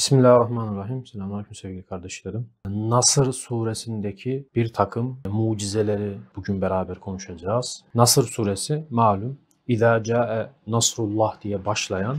Bismillahirrahmanirrahim. Selamünaleyküm sevgili kardeşlerim. Nasır suresindeki bir takım mucizeleri bugün beraber konuşacağız. Nasır suresi malum İza ca'e nasrullah diye başlayan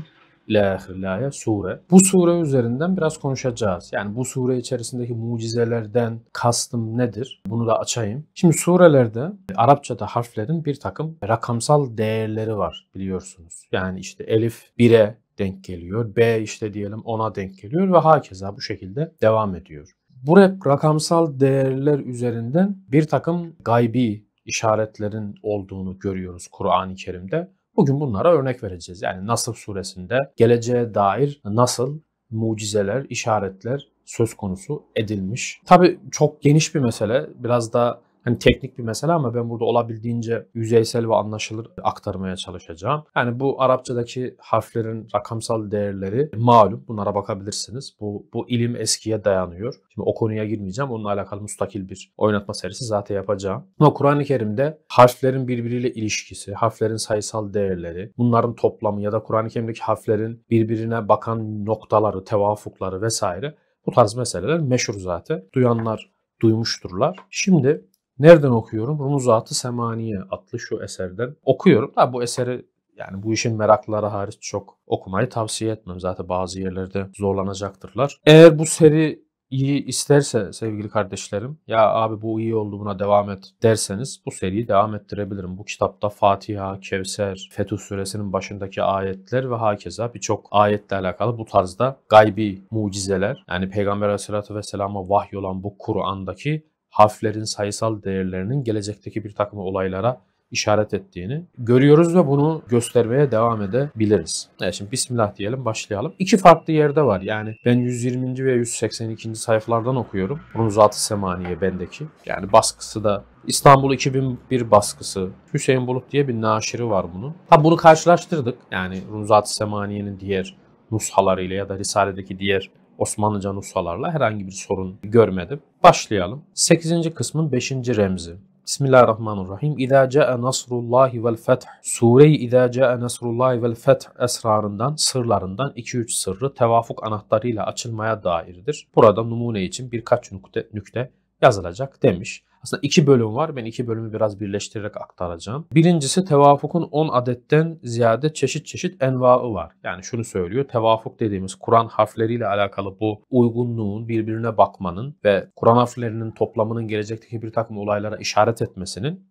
ilahirilaya sure. Bu sure üzerinden biraz konuşacağız. Yani bu sure içerisindeki mucizelerden kastım nedir? Bunu da açayım. Şimdi surelerde Arapçada harflerin bir takım rakamsal değerleri var biliyorsunuz. Yani işte elif 1'e denk geliyor. B işte diyelim ona denk geliyor ve hakeza bu şekilde devam ediyor. Bu rep rakamsal değerler üzerinden bir takım gaybi işaretlerin olduğunu görüyoruz Kur'an-ı Kerim'de. Bugün bunlara örnek vereceğiz. Yani Nasıl suresinde geleceğe dair nasıl mucizeler, işaretler söz konusu edilmiş. Tabi çok geniş bir mesele. Biraz da Hani teknik bir mesele ama ben burada olabildiğince yüzeysel ve anlaşılır aktarmaya çalışacağım. Yani bu Arapçadaki harflerin rakamsal değerleri malum. Bunlara bakabilirsiniz. Bu, bu ilim eskiye dayanıyor. Şimdi o konuya girmeyeceğim. Onunla alakalı müstakil bir oynatma serisi zaten yapacağım. Ama Kur'an-ı Kerim'de harflerin birbiriyle ilişkisi, harflerin sayısal değerleri, bunların toplamı ya da Kur'an-ı Kerim'deki harflerin birbirine bakan noktaları, tevafukları vesaire bu tarz meseleler meşhur zaten. Duyanlar duymuşturlar. Şimdi Nereden okuyorum? Rumuzat-ı Semaniye adlı şu eserden okuyorum. Tabi bu eseri yani bu işin meraklıları hariç çok okumayı tavsiye etmem. Zaten bazı yerlerde zorlanacaktırlar. Eğer bu seri iyi isterse sevgili kardeşlerim ya abi bu iyi oldu buna devam et derseniz bu seriyi devam ettirebilirim. Bu kitapta Fatiha, Kevser, Fetih suresinin başındaki ayetler ve hakeza birçok ayetle alakalı bu tarzda gaybi mucizeler yani Peygamber aleyhissalatü vesselama vahyolan bu Kur'an'daki harflerin sayısal değerlerinin gelecekteki bir takım olaylara işaret ettiğini görüyoruz ve bunu göstermeye devam edebiliriz. Evet şimdi bismillah diyelim başlayalım. İki farklı yerde var yani ben 120. ve 182. sayfalardan okuyorum. Rumzat-ı Semaniye bendeki. Yani baskısı da İstanbul 2001 baskısı. Hüseyin Bulut diye bir naşiri var bunu. Ha bunu karşılaştırdık. Yani Rumzat-ı Semaniye'nin diğer nushalarıyla ya da Risale'deki diğer Osmanlıcan nusalarla herhangi bir sorun görmedim. Başlayalım. 8. kısmın 5. remzi. Bismillahirrahmanirrahim. İza caa nasrullahi vel feth. Sure-i İza caa nasrullahi vel feth esrarından, sırlarından 2-3 sırrı tevafuk anahtarıyla açılmaya dairdir. Burada numune için birkaç nükte, nükte yazılacak demiş. Aslında iki bölüm var. Ben iki bölümü biraz birleştirerek aktaracağım. Birincisi tevafukun 10 adetten ziyade çeşit çeşit envaı var. Yani şunu söylüyor. Tevafuk dediğimiz Kur'an harfleriyle alakalı bu uygunluğun, birbirine bakmanın ve Kur'an harflerinin toplamının gelecekteki bir takım olaylara işaret etmesinin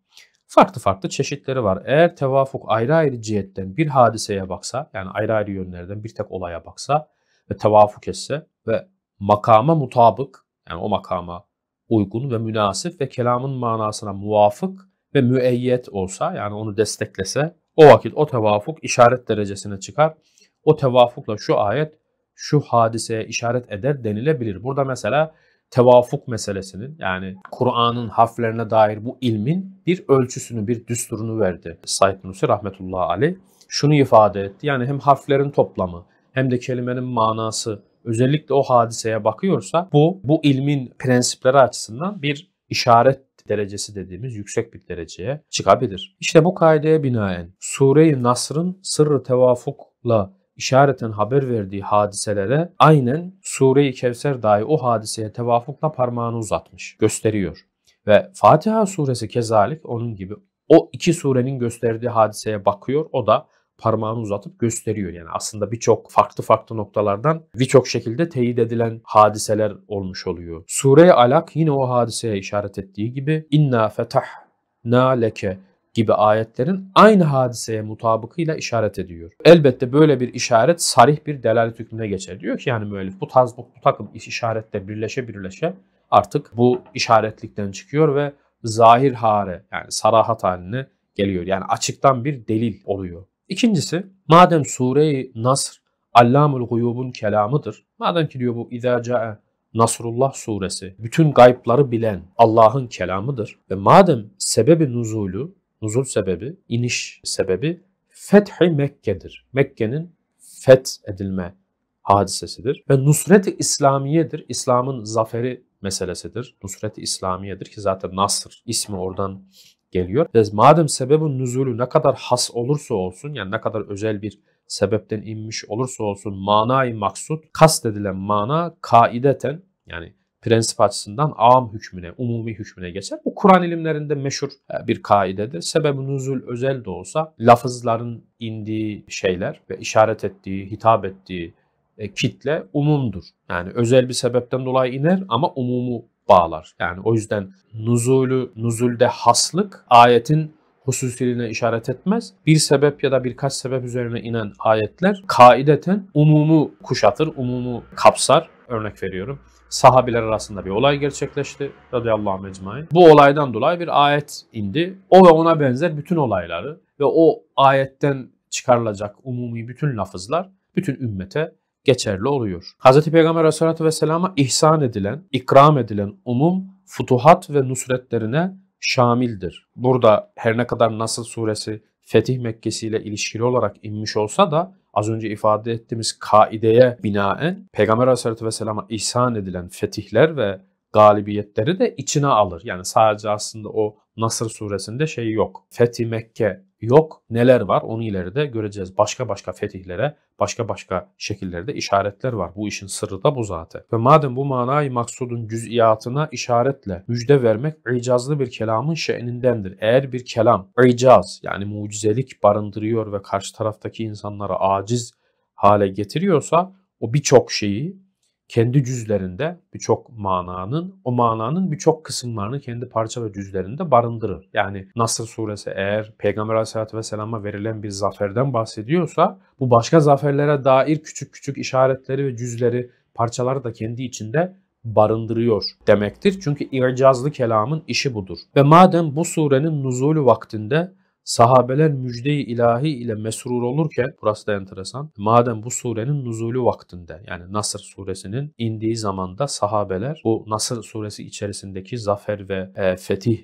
farklı farklı çeşitleri var. Eğer tevafuk ayrı ayrı cihetten bir hadiseye baksa, yani ayrı ayrı yönlerden bir tek olaya baksa ve tevafuk etse ve makama mutabık, yani o makama uygun ve münasip ve kelamın manasına muvafık ve müeyyet olsa yani onu desteklese o vakit o tevafuk işaret derecesine çıkar. O tevafukla şu ayet şu hadiseye işaret eder denilebilir. Burada mesela tevafuk meselesinin yani Kur'an'ın harflerine dair bu ilmin bir ölçüsünü, bir düsturunu verdi Said Nursi rahmetullahi aleyh. Şunu ifade etti yani hem harflerin toplamı hem de kelimenin manası özellikle o hadiseye bakıyorsa bu bu ilmin prensipleri açısından bir işaret derecesi dediğimiz yüksek bir dereceye çıkabilir. İşte bu kaideye binaen Sure-i Nasr'ın sırrı tevafukla işareten haber verdiği hadiselere aynen Sure-i Kevser dahi o hadiseye tevafukla parmağını uzatmış, gösteriyor. Ve Fatiha suresi kezalik onun gibi o iki surenin gösterdiği hadiseye bakıyor. O da parmağını uzatıp gösteriyor. Yani aslında birçok farklı farklı noktalardan birçok şekilde teyit edilen hadiseler olmuş oluyor. Sure-i Alak yine o hadiseye işaret ettiği gibi inna fetah na leke gibi ayetlerin aynı hadiseye mutabıkıyla işaret ediyor. Elbette böyle bir işaret sarih bir delalet hükmüne geçer. Diyor ki yani müellif bu tarz bu, bu takım işaretle birleşe birleşe artık bu işaretlikten çıkıyor ve zahir hare yani sarahat haline geliyor. Yani açıktan bir delil oluyor. İkincisi madem Sure-i Nasr Allamul Guyub'un kelamıdır. Madem ki diyor bu İzâ Nasrullah suresi bütün gaypları bilen Allah'ın kelamıdır. Ve madem sebebi nuzulu, nuzul sebebi, iniş sebebi fethi Mekke'dir. Mekke'nin feth edilme hadisesidir. Ve nusret-i İslamiye'dir. İslam'ın zaferi meselesidir. Nusret-i İslamiye'dir ki zaten Nasr ismi oradan geliyor. Ve madem sebebin nüzulü ne kadar has olursa olsun yani ne kadar özel bir sebepten inmiş olursa olsun manayı maksut kastedilen mana kaideten yani prensip açısından am hükmüne, umumi hükmüne geçer. Bu Kur'an ilimlerinde meşhur e, bir kaidedir. Sebeb-i nüzul özel de olsa lafızların indiği şeyler ve işaret ettiği, hitap ettiği e, kitle umumdur. Yani özel bir sebepten dolayı iner ama umumu bağlar. Yani o yüzden nuzulü, nuzulde haslık ayetin hususiliğine işaret etmez. Bir sebep ya da birkaç sebep üzerine inen ayetler kaideten umumu kuşatır, umumu kapsar. Örnek veriyorum. Sahabiler arasında bir olay gerçekleşti. Radıyallahu anh mecmai. Bu olaydan dolayı bir ayet indi. O ve ona benzer bütün olayları ve o ayetten çıkarılacak umumi bütün lafızlar bütün ümmete geçerli oluyor. Hz. Peygamber aleyhissalatü vesselama ihsan edilen, ikram edilen umum futuhat ve nusretlerine şamildir. Burada her ne kadar Nasıl suresi Fetih Mekkesi ile ilişkili olarak inmiş olsa da az önce ifade ettiğimiz kaideye binaen Peygamber aleyhissalatü vesselama ihsan edilen fetihler ve galibiyetleri de içine alır. Yani sadece aslında o Nasır suresinde şey yok. Fethi Mekke yok. Neler var onu ileride göreceğiz. Başka başka fetihlere, başka başka şekillerde işaretler var. Bu işin sırrı da bu zaten. Ve madem bu manayı maksudun cüz'iyatına işaretle müjde vermek icazlı bir kelamın şe'nindendir. Eğer bir kelam icaz yani mucizelik barındırıyor ve karşı taraftaki insanları aciz hale getiriyorsa o birçok şeyi kendi cüzlerinde birçok mananın, o mananın birçok kısımlarını kendi parça ve cüzlerinde barındırır. Yani Nasr suresi eğer Peygamber aleyhissalatü vesselama verilen bir zaferden bahsediyorsa bu başka zaferlere dair küçük küçük işaretleri ve cüzleri, parçaları da kendi içinde barındırıyor demektir. Çünkü i'cazlı kelamın işi budur. Ve madem bu surenin nuzulü vaktinde Sahabeler müjde-i ilahi ile mesrur olurken, burası da enteresan, madem bu surenin nuzulü vaktinde yani Nasr suresinin indiği zamanda sahabeler bu Nasr suresi içerisindeki zafer ve e, fetih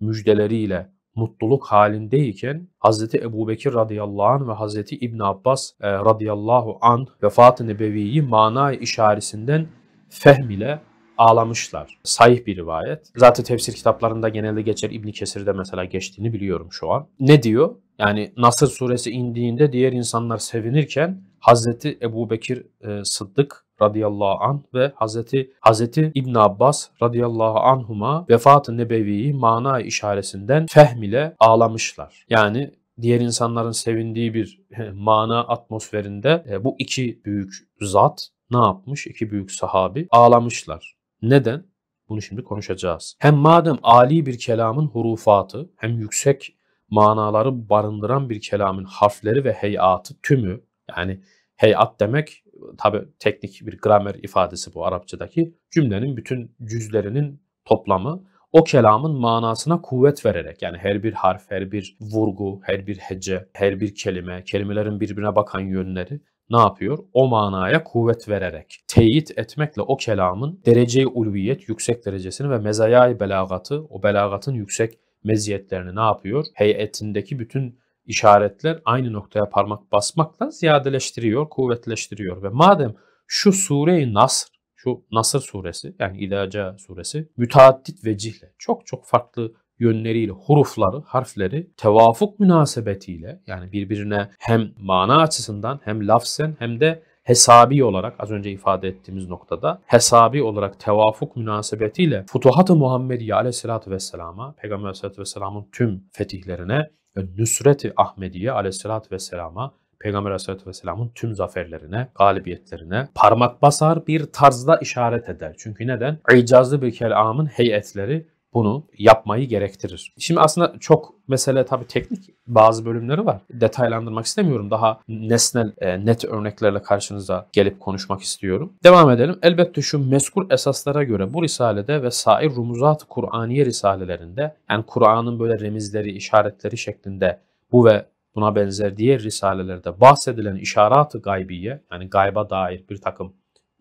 müjdeleriyle mutluluk halindeyken Hz. Ebu Bekir radıyallahu anh ve Hz. İbn Abbas e, radıyallahu anh vefat-ı nebeviyi mana işaresinden fehm ile ağlamışlar. Sahih bir rivayet. Zaten tefsir kitaplarında genelde geçer. İbn Kesir'de mesela geçtiğini biliyorum şu an. Ne diyor? Yani Nasır suresi indiğinde diğer insanlar sevinirken Hazreti Ebubekir e, Sıddık radıyallahu an ve Hazreti Hazreti İbn Abbas radıyallahu anhuma vefatı nebeviyi mana işaresinden fehm ağlamışlar. Yani diğer insanların sevindiği bir e, mana atmosferinde e, bu iki büyük zat ne yapmış? İki büyük sahabi ağlamışlar. Neden? Bunu şimdi konuşacağız. Hem madem ali bir kelamın hurufatı hem yüksek manaları barındıran bir kelamın harfleri ve heyatı tümü yani heyat demek tabi teknik bir gramer ifadesi bu Arapçadaki cümlenin bütün cüzlerinin toplamı o kelamın manasına kuvvet vererek yani her bir harf, her bir vurgu, her bir hece, her bir kelime, kelimelerin birbirine bakan yönleri ne yapıyor? O manaya kuvvet vererek, teyit etmekle o kelamın dereceyi ulviyet, yüksek derecesini ve mezayayı belagatı, o belagatın yüksek meziyetlerini ne yapıyor? Heyetindeki bütün işaretler aynı noktaya parmak basmakla ziyadeleştiriyor, kuvvetleştiriyor. Ve madem şu sure-i Nasr, şu Nasr suresi yani İlaca suresi müteaddit vecihle çok çok farklı yönleriyle hurufları, harfleri tevafuk münasebetiyle yani birbirine hem mana açısından hem lafzen hem de hesabi olarak az önce ifade ettiğimiz noktada hesabi olarak tevafuk münasebetiyle Futuhat-ı Muhammediye aleyhissalatü vesselama, Peygamber aleyhissalatü vesselamın tüm fetihlerine ve Nüsret-i Ahmediye aleyhissalatü vesselama Peygamber Aleyhisselatü Vesselam'ın tüm zaferlerine, galibiyetlerine parmak basar bir tarzda işaret eder. Çünkü neden? İcazlı bir kelamın heyetleri bunu yapmayı gerektirir. Şimdi aslında çok mesele tabii teknik bazı bölümleri var. Detaylandırmak istemiyorum. Daha nesnel, e, net örneklerle karşınıza gelip konuşmak istiyorum. Devam edelim. Elbette şu meskul esaslara göre bu risalede ve sair rumuzat Kur'aniye risalelerinde yani Kur'an'ın böyle remizleri, işaretleri şeklinde bu ve buna benzer diğer risalelerde bahsedilen işarat-ı gaybiye yani gayba dair bir takım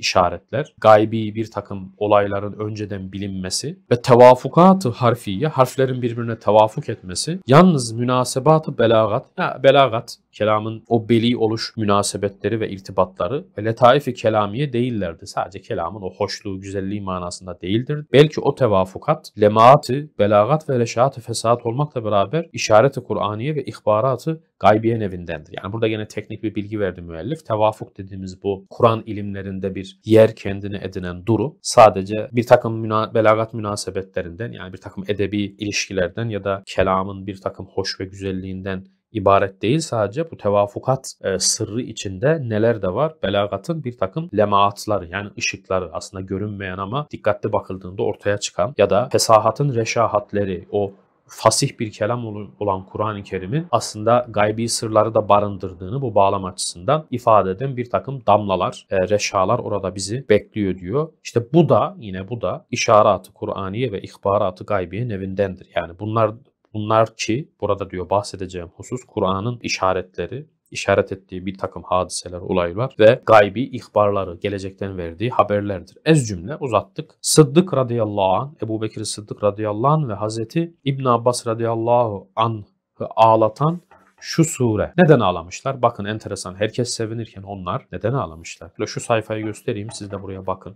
işaretler, gaybi bir takım olayların önceden bilinmesi ve tevafukatı harfiye, harflerin birbirine tevafuk etmesi, yalnız münasebatı belagat, ya belagat kelamın o beli oluş münasebetleri ve irtibatları ve letaifi kelamiye değillerdi. Sadece kelamın o hoşluğu, güzelliği manasında değildir. Belki o tevafukat, lemaati, belagat ve leşaati fesat olmakla beraber işareti Kur'aniye ve ihbaratı gaybiye nevindendir. Yani burada yine teknik bir bilgi verdi müellif. Tevafuk dediğimiz bu Kur'an ilimlerinde bir yer kendine edinen Duru sadece bir takım müna belagat münasebetlerinden yani bir takım edebi ilişkilerden ya da kelamın bir takım hoş ve güzelliğinden ibaret değil sadece bu tevafukat e, sırrı içinde neler de var? Belagatın bir takım lemaatları yani ışıkları aslında görünmeyen ama dikkatli bakıldığında ortaya çıkan ya da fesahatın reşahatleri o fasih bir kelam olan Kur'an-ı Kerim'in aslında gaybi sırları da barındırdığını bu bağlam açısından ifade eden bir takım damlalar, e, reşalar orada bizi bekliyor diyor. İşte bu da yine bu da işaratı Kur'aniye ve ihbaratı gaybiye nevindendir. Yani bunlar bunlar ki burada diyor bahsedeceğim husus Kur'an'ın işaretleri, işaret ettiği bir takım hadiseler, olaylar ve gaybi ihbarları, gelecekten verdiği haberlerdir. Ez cümle uzattık. Sıddık radıyallahu an, Ebu Bekir Sıddık radıyallahu an ve Hazreti İbn Abbas radıyallahu an ağlatan şu sure. Neden ağlamışlar? Bakın enteresan. Herkes sevinirken onlar neden ağlamışlar? Şu sayfayı göstereyim. Siz de buraya bakın.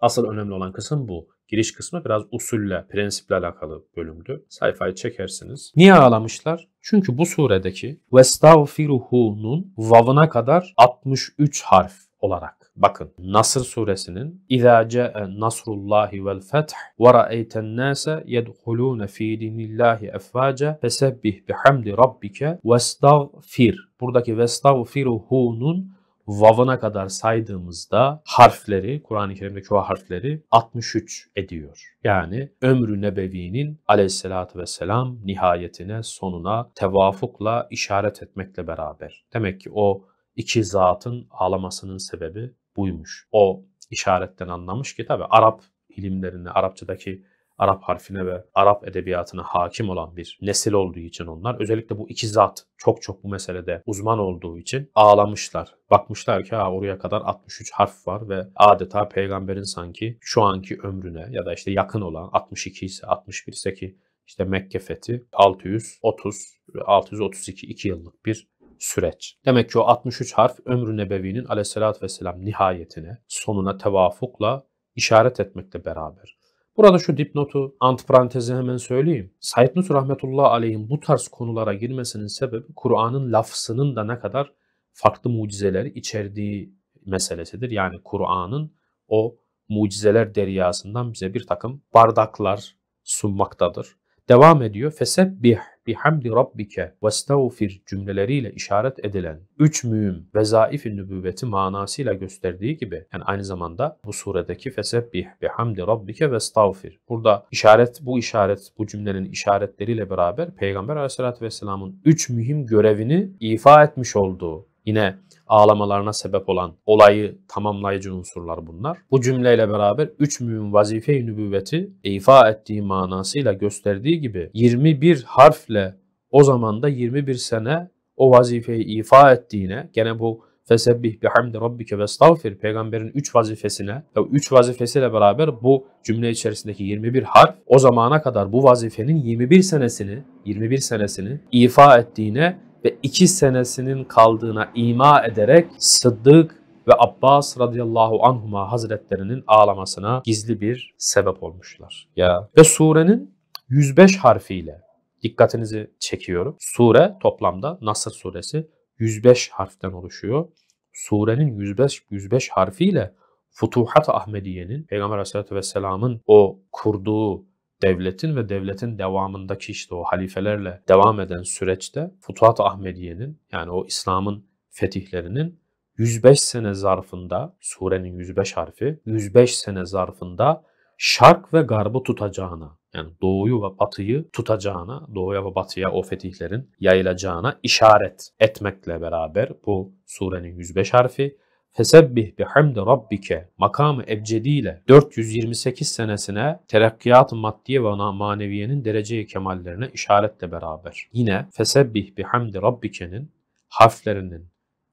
Asıl önemli olan kısım bu giriş kısmı biraz usulle, prensiple alakalı bölümdü. Sayfayı çekersiniz. Niye ağlamışlar? Çünkü bu suredeki vestağfiruhu'nun vavına kadar 63 harf olarak Bakın Nasr suresinin İza ca'e nasrullahi vel feth ve ra'eyten nase yedhulune fi dinillahi efvace fesebbih bihamdi rabbike vestagfir. Buradaki vestagfiruhu'nun vav'ına kadar saydığımızda harfleri, Kur'an-ı Kerim'deki o harfleri 63 ediyor. Yani ömrü nebevinin aleyhissalatü vesselam nihayetine, sonuna tevafukla işaret etmekle beraber. Demek ki o iki zatın ağlamasının sebebi buymuş. O işaretten anlamış ki tabi Arap ilimlerini, Arapçadaki Arap harfine ve Arap edebiyatına hakim olan bir nesil olduğu için onlar özellikle bu iki zat çok çok bu meselede uzman olduğu için ağlamışlar. Bakmışlar ki ha oraya kadar 63 harf var ve adeta peygamberin sanki şu anki ömrüne ya da işte yakın olan 62 ise 61 ise ki işte Mekke fethi 630 632 2 yıllık bir süreç. Demek ki o 63 harf ömrü nebevinin aleyhissalatü vesselam nihayetine, sonuna tevafukla işaret etmekle beraber Burada şu dipnotu antiparantezi hemen söyleyeyim. Said Nursi rahmetullahi aleyh'in bu tarz konulara girmesinin sebebi Kur'an'ın lafzının da ne kadar farklı mucizeler içerdiği meselesidir. Yani Kur'an'ın o mucizeler deryasından bize bir takım bardaklar sunmaktadır. Devam ediyor. Fesebbih bihamdi rabbike vestağfir cümleleriyle işaret edilen üç mühim vezaif-i nübüvveti manasıyla gösterdiği gibi yani aynı zamanda bu suredeki fesebbih bihamdi rabbike vestağfir. Burada işaret bu işaret bu cümlenin işaretleriyle beraber Peygamber aleyhissalatü vesselamın üç mühim görevini ifa etmiş olduğu Yine ağlamalarına sebep olan olayı tamamlayıcı unsurlar bunlar. Bu cümleyle beraber üç mühim vazife-i nübüvveti ifa ettiği manasıyla gösterdiği gibi 21 harfle o zaman da 21 sene o vazifeyi ifa ettiğine gene bu Fesebbih bihamdi rabbike ve estağfir. Peygamberin 3 vazifesine ve 3 vazifesiyle beraber bu cümle içerisindeki 21 harf o zamana kadar bu vazifenin 21 senesini 21 senesini ifa ettiğine ve iki senesinin kaldığına ima ederek Sıddık ve Abbas radıyallahu anhuma hazretlerinin ağlamasına gizli bir sebep olmuşlar. Ya ve surenin 105 harfiyle dikkatinizi çekiyorum. Sure toplamda Nasr suresi 105 harften oluşuyor. Surenin 105 105 harfiyle Futuhat Ahmediye'nin Peygamber Aleyhisselatü Vesselam'ın o kurduğu devletin ve devletin devamındaki işte o halifelerle devam eden süreçte Futuhat Ahmediye'nin yani o İslam'ın fetihlerinin 105 sene zarfında surenin 105 harfi 105 sene zarfında şark ve garbı tutacağına yani doğuyu ve batıyı tutacağına, doğuya ve batıya o fetihlerin yayılacağına işaret etmekle beraber bu surenin 105 harfi Fesebbih bihamdi rabbike makamı ebcediyle 428 senesine terakkiyat maddiye ve maneviyenin derece-i kemallerine işaretle beraber. Yine Fesebbih bihamdi rabbike'nin harflerinin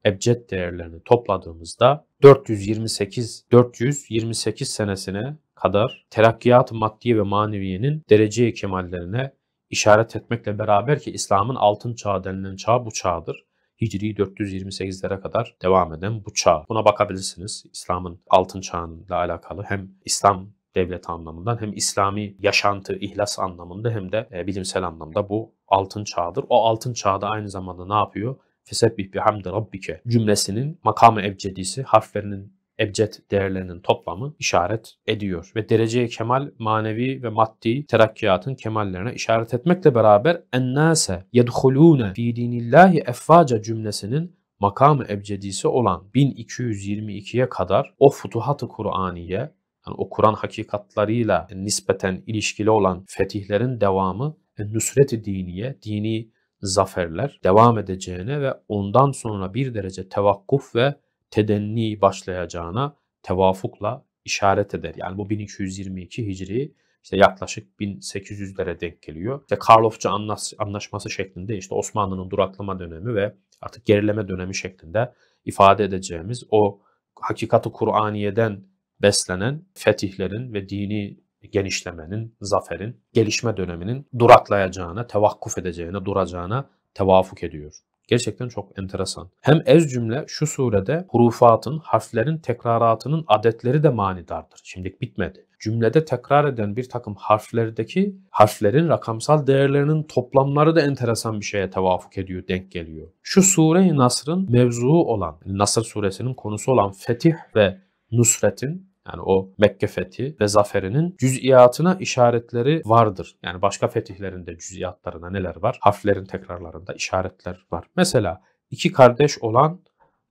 ebced değerlerini topladığımızda 428 428 senesine kadar terakkiyat maddiye ve maneviyenin derece-i kemallerine işaret etmekle beraber ki İslam'ın altın çağı denilen çağ bu çağdır. Hicri 428'lere kadar devam eden bu çağ. Buna bakabilirsiniz. İslam'ın altın çağıyla alakalı hem İslam devlet anlamından hem İslami yaşantı, ihlas anlamında hem de e, bilimsel anlamda bu altın çağdır. O altın çağda aynı zamanda ne yapıyor? Fesebbih bihamdi rabbike cümlesinin makamı ebcedisi harflerinin ebced değerlerinin toplamı işaret ediyor. Ve dereceye kemal manevi ve maddi terakkiyatın kemallerine işaret etmekle beraber ennase yedhulûne fî dinillahi efvaca cümlesinin makamı ebcedisi olan 1222'ye kadar o futuhat-ı Kur'aniye yani o Kur'an hakikatlarıyla nispeten ilişkili olan fetihlerin devamı e, nusret-i diniye, dini zaferler devam edeceğine ve ondan sonra bir derece tevakkuf ve tedenni başlayacağına tevafukla işaret eder. Yani bu 1222 Hicri işte yaklaşık 1800'lere denk geliyor. İşte Karlofça anlaşması şeklinde işte Osmanlı'nın duraklama dönemi ve artık gerileme dönemi şeklinde ifade edeceğimiz o hakikati Kur'aniye'den beslenen fetihlerin ve dini genişlemenin, zaferin, gelişme döneminin duraklayacağına, tevakkuf edeceğine, duracağına tevafuk ediyor. Gerçekten çok enteresan. Hem ez cümle şu surede hurufatın, harflerin tekraratının adetleri de manidardır. Şimdi bitmedi cümlede tekrar eden bir takım harflerdeki harflerin rakamsal değerlerinin toplamları da enteresan bir şeye tevafuk ediyor, denk geliyor. Şu Sure-i Nasr'ın mevzuu olan, Nasr suresinin konusu olan fetih ve nusretin yani o Mekke fethi ve zaferinin cüz'iyatına işaretleri vardır. Yani başka fetihlerinde cüz'iyatlarına neler var? Harflerin tekrarlarında işaretler var. Mesela iki kardeş olan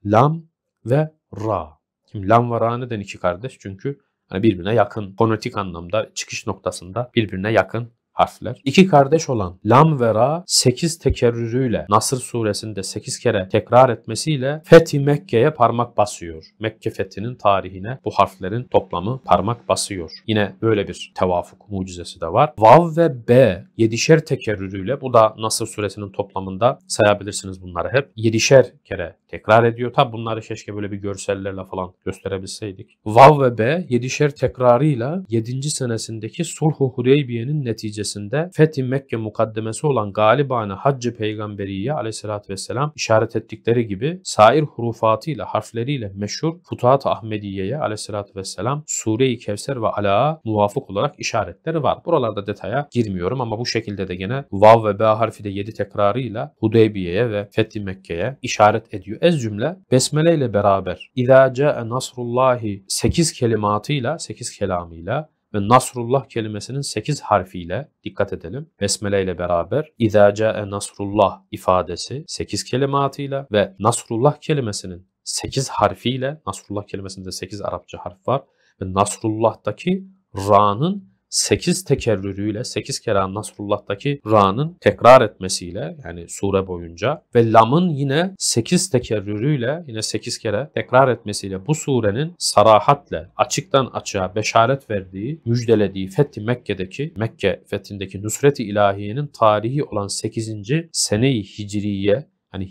Lam ve Ra. Şimdi Lam ve Ra neden iki kardeş? Çünkü hani birbirine yakın, fonetik anlamda çıkış noktasında birbirine yakın harfler. İki kardeş olan Lam ve Ra 8 tekerrürüyle Nasır suresinde 8 kere tekrar etmesiyle Fethi Mekke'ye parmak basıyor. Mekke fethinin tarihine bu harflerin toplamı parmak basıyor. Yine böyle bir tevafuk mucizesi de var. Vav ve B yedişer tekerrürüyle bu da Nasır suresinin toplamında sayabilirsiniz bunları hep. Yedişer kere tekrar ediyor. Tabi bunları keşke böyle bir görsellerle falan gösterebilseydik. Vav ve B yedişer tekrarıyla 7. senesindeki Sulh-u Hureybiye'nin neticesi neticesinde Fethi Mekke mukaddemesi olan galibane Haccı Peygamberiye aleyhissalatü vesselam işaret ettikleri gibi sair hurufatıyla, harfleriyle meşhur Futuhat Ahmediye'ye aleyhissalatü vesselam Sure-i Kevser ve Ala'a muvafık olarak işaretleri var. Buralarda detaya girmiyorum ama bu şekilde de gene Vav ve B harfi de 7 tekrarıyla Hudeybiye'ye ve Fethi Mekke'ye işaret ediyor. Ez cümle Besmele ile beraber İzâ câe nasrullahi 8 kelimatıyla, 8 kelamıyla ve Nasrullah kelimesinin 8 harfiyle dikkat edelim. Besmele ile beraber İzâ câe Nasrullah ifadesi 8 kelimatıyla ve Nasrullah kelimesinin 8 harfiyle Nasrullah kelimesinde 8 Arapça harf var ve Nasrullah'taki ra'nın 8 tekerrürüyle 8 kere Nasrullah'taki ra'nın tekrar etmesiyle yani sure boyunca ve lamın yine 8 tekerrürüyle yine 8 kere tekrar etmesiyle bu surenin sarahatle açıktan açığa beşaret verdiği, müjdelediği Fethi Mekke'deki Mekke fethindeki Nusret-i İlahiye'nin tarihi olan 8. sene-i Hicriye hani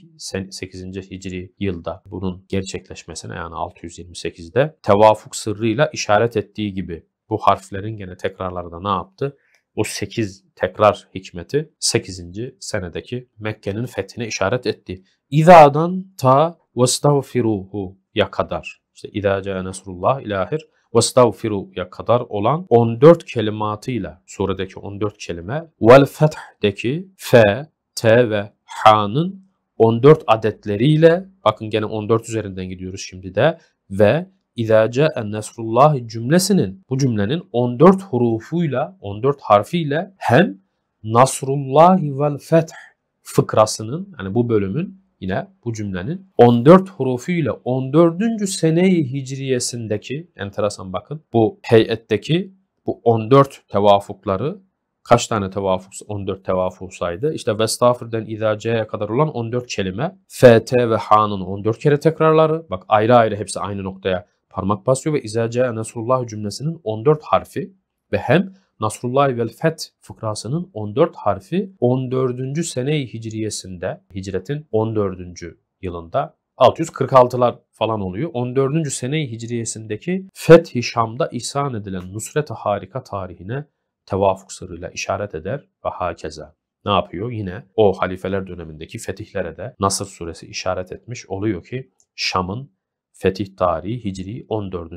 8. Hicri yılda bunun gerçekleşmesine yani 628'de tevafuk sırrıyla işaret ettiği gibi bu harflerin gene tekrarlarda ne yaptı? Bu 8 tekrar hikmeti 8. senedeki Mekke'nin fethine işaret etti. İza'dan ta ya kadar. İşte İza ca Nasrullah ilahir ya kadar olan 14 kelimatıyla suredeki 14 kelime vel feth'deki fe, te ve ha'nın 14 adetleriyle bakın gene 14 üzerinden gidiyoruz şimdi de ve اِذَا جَاءَ نَسْرُ cümlesinin bu cümlenin 14 hurufuyla 14 harfiyle hem Nasrullah vel feth fıkrasının yani bu bölümün yine bu cümlenin 14 hurufuyla 14. seneyi hicriyesindeki enteresan bakın bu heyetteki bu 14 tevafukları kaç tane tevafuk 14 tevafuk saydı. işte vestafirden izaceye kadar olan 14 kelime. FT ve H'nın 14 kere tekrarları. Bak ayrı ayrı hepsi aynı noktaya parmak basıyor ve İzaca Nasrullah cümlesinin 14 harfi ve hem Nasrullah vel Feth fıkrasının 14 harfi 14. sene hicriyesinde, hicretin 14. yılında 646'lar falan oluyor. 14. sene hicriyesindeki Fethi Şam'da ihsan edilen Nusret-i Harika tarihine tevafuk sırrıyla işaret eder ve hakeza. Ne yapıyor? Yine o halifeler dönemindeki fetihlere de Nasr suresi işaret etmiş oluyor ki Şam'ın fetih tarihi Hicri 14.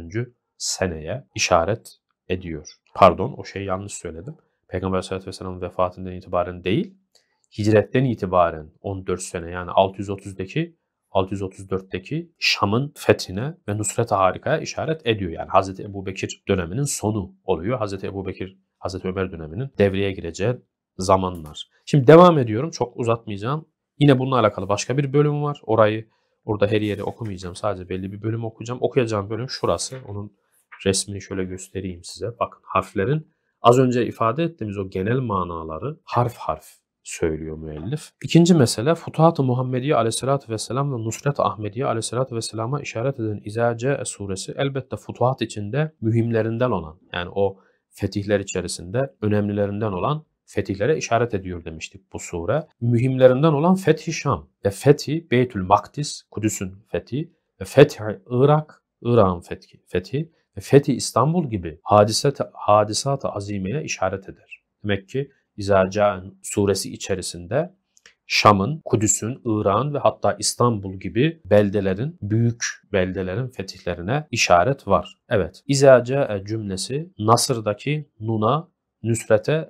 seneye işaret ediyor. Pardon o şeyi yanlış söyledim. Peygamber sallallahu aleyhi ve sellem'in vefatından itibaren değil, hicretten itibaren 14 sene yani 630'daki 634'teki Şam'ın fethine ve Nusret harikaya işaret ediyor. Yani Hz. Ebu Bekir döneminin sonu oluyor. Hz. Ebu Bekir, Hz. Ömer döneminin devreye gireceği zamanlar. Şimdi devam ediyorum. Çok uzatmayacağım. Yine bununla alakalı başka bir bölüm var. Orayı Burada her yeri okumayacağım. Sadece belli bir bölüm okuyacağım. Okuyacağım bölüm şurası. Onun resmini şöyle göstereyim size. Bakın harflerin az önce ifade ettiğimiz o genel manaları harf harf söylüyor müellif. İkinci mesele Futuhat-ı Muhammediye aleyhissalatü vesselam ve Nusret-i Ahmediye aleyhissalatü vesselama işaret eden İzace suresi elbette Futuhat içinde mühimlerinden olan yani o fetihler içerisinde önemlilerinden olan fetihlere işaret ediyor demiştik bu sure. Mühimlerinden olan Fethi Şam ve Fethi Beytül Maktis Kudüs'ün fethi ve Fethi Irak, Irak'ın fethi, fethi ve Fethi İstanbul gibi hadisat hadisata azimeye işaret eder. Demek ki İzaca'ın suresi içerisinde Şam'ın, Kudüs'ün, İran ve hatta İstanbul gibi beldelerin, büyük beldelerin fetihlerine işaret var. Evet, İzaca cümlesi Nasır'daki Nun'a, Nüsret'e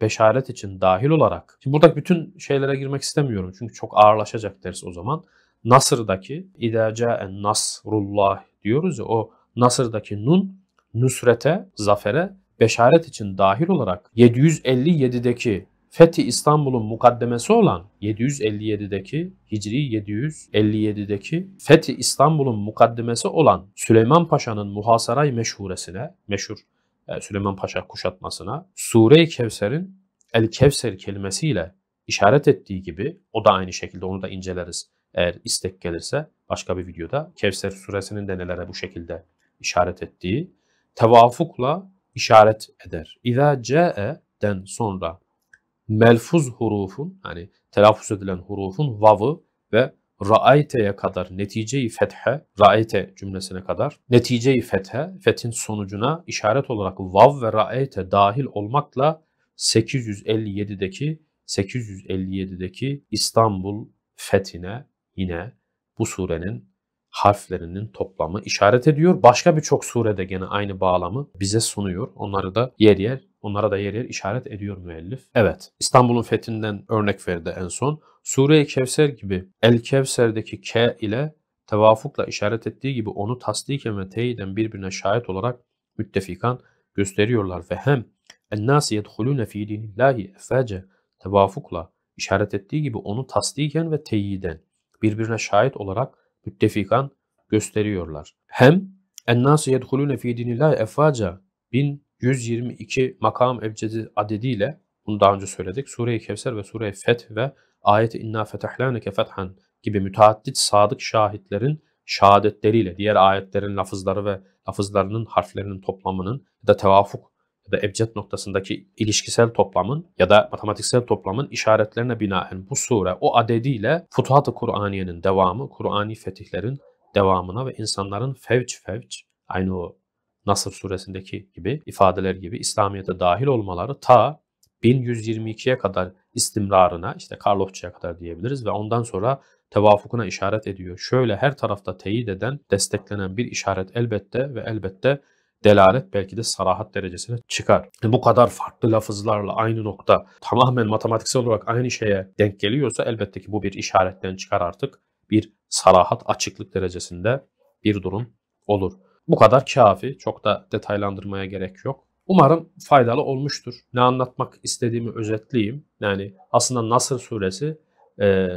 beşaret için dahil olarak. Şimdi buradaki bütün şeylere girmek istemiyorum çünkü çok ağırlaşacak ders o zaman. Nasır'daki idacaen nasrullah diyoruz ya o Nasır'daki nun nusrete, zafere beşaret için dahil olarak 757'deki Fethi İstanbul'un mukaddemesi olan 757'deki Hicri 757'deki Fethi İstanbul'un mukaddemesi olan Süleyman Paşa'nın muhasaray Meşhuresine, meşhur e, Süleyman Paşa kuşatmasına Sure-i Kevser'in El Kevser kelimesiyle işaret ettiği gibi o da aynı şekilde onu da inceleriz. Eğer istek gelirse başka bir videoda Kevser suresinin de nelere bu şekilde işaret ettiği tevafukla işaret eder. İza ca'e'den sonra melfuz hurufun yani telaffuz edilen hurufun vavı ve Ra'ayte'ye kadar neticeyi fethe, ra'ayte cümlesine kadar neticeyi fethe, fethin sonucuna işaret olarak vav ve ra'ayte dahil olmakla 857'deki 857'deki İstanbul fethine yine bu surenin harflerinin toplamı işaret ediyor. Başka birçok surede gene aynı bağlamı bize sunuyor. Onları da yer yer, onlara da yer yer işaret ediyor müellif. Evet, İstanbul'un fethinden örnek verdi en son. Sure-i Kevser gibi El Kevser'deki K ile tevafukla işaret ettiği gibi onu tasdiken ve teyiden birbirine şahit olarak müttefikan gösteriyorlar ve hem اَنَّاسِ يَدْخُلُونَ ف۪ي دِينِ اللّٰهِ اَفَّاجَ tevafukla işaret ettiği gibi onu tasdiken ve teyiden birbirine şahit olarak müttefikan gösteriyorlar. Hem اَنَّاسِ يَدْخُلُونَ ف۪ي دِينِ اللّٰهِ اَفَّاجَ 1122 makam ebcedi adediyle bunu daha önce söyledik. Sure-i Kevser ve Sure-i Feth ve ayet inna fetehlâneke fethan gibi müteaddit sadık şahitlerin şahadetleriyle diğer ayetlerin lafızları ve lafızlarının harflerinin toplamının ya da tevafuk ya da ebced noktasındaki ilişkisel toplamın ya da matematiksel toplamın işaretlerine binaen bu sure o adediyle Futuhat-ı Kur'aniye'nin devamı, Kur'ani fetihlerin devamına ve insanların fevç fevç aynı o Nasır suresindeki gibi ifadeler gibi İslamiyet'e dahil olmaları ta 1122'ye kadar istimrarına işte Karlofça'ya kadar diyebiliriz ve ondan sonra tevafukuna işaret ediyor. Şöyle her tarafta teyit eden, desteklenen bir işaret elbette ve elbette delalet belki de sarahat derecesine çıkar. E, bu kadar farklı lafızlarla aynı nokta tamamen matematiksel olarak aynı şeye denk geliyorsa elbette ki bu bir işaretten çıkar artık bir sarahat açıklık derecesinde bir durum olur. Bu kadar kafi. Çok da detaylandırmaya gerek yok. Umarım faydalı olmuştur. Ne anlatmak istediğimi özetleyeyim. Yani aslında Nasr suresi e,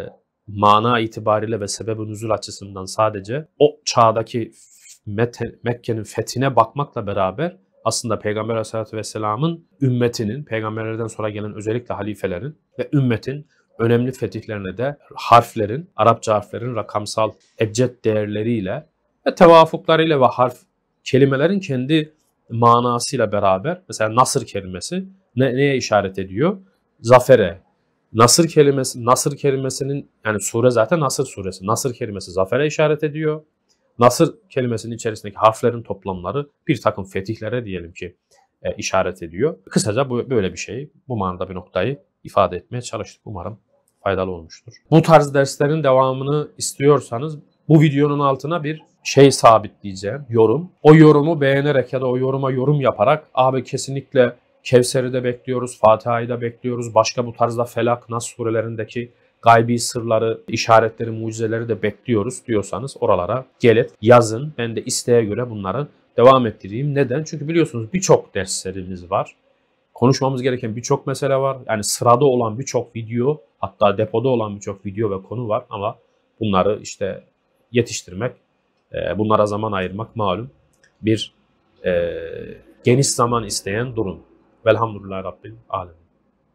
mana itibariyle ve sebeb-i nüzul açısından sadece o çağdaki Mekke'nin fethine bakmakla beraber aslında Peygamber Aleyhisselatü Vesselam'ın ümmetinin, peygamberlerden sonra gelen özellikle halifelerin ve ümmetin önemli fetihlerine de harflerin, Arapça harflerin rakamsal ebced değerleriyle ve tevafuklarıyla ve harf kelimelerin kendi manasıyla beraber mesela nasır kelimesi ne, neye işaret ediyor? Zafere. Nasır kelimesi nasır kelimesinin yani sure zaten Nasır suresi. Nasır kelimesi zafere işaret ediyor. Nasır kelimesinin içerisindeki harflerin toplamları bir takım fetihlere diyelim ki e, işaret ediyor. Kısaca bu, böyle bir şey. Bu manada bir noktayı ifade etmeye çalıştık. Umarım faydalı olmuştur. Bu tarz derslerin devamını istiyorsanız bu videonun altına bir şey sabitleyeceğim, yorum. O yorumu beğenerek ya da o yoruma yorum yaparak abi kesinlikle Kevser'i de bekliyoruz, Fatiha'yı da bekliyoruz. Başka bu tarzda Felak, Nas surelerindeki gaybi sırları, işaretleri, mucizeleri de bekliyoruz diyorsanız oralara gelip yazın. Ben de isteğe göre bunları devam ettireyim. Neden? Çünkü biliyorsunuz birçok derslerimiz var. Konuşmamız gereken birçok mesele var. Yani sırada olan birçok video, hatta depoda olan birçok video ve konu var ama bunları işte yetiştirmek ee, bunlara zaman ayırmak malum bir e, geniş zaman isteyen durum. Velhamdülillah Rabbil Alemin.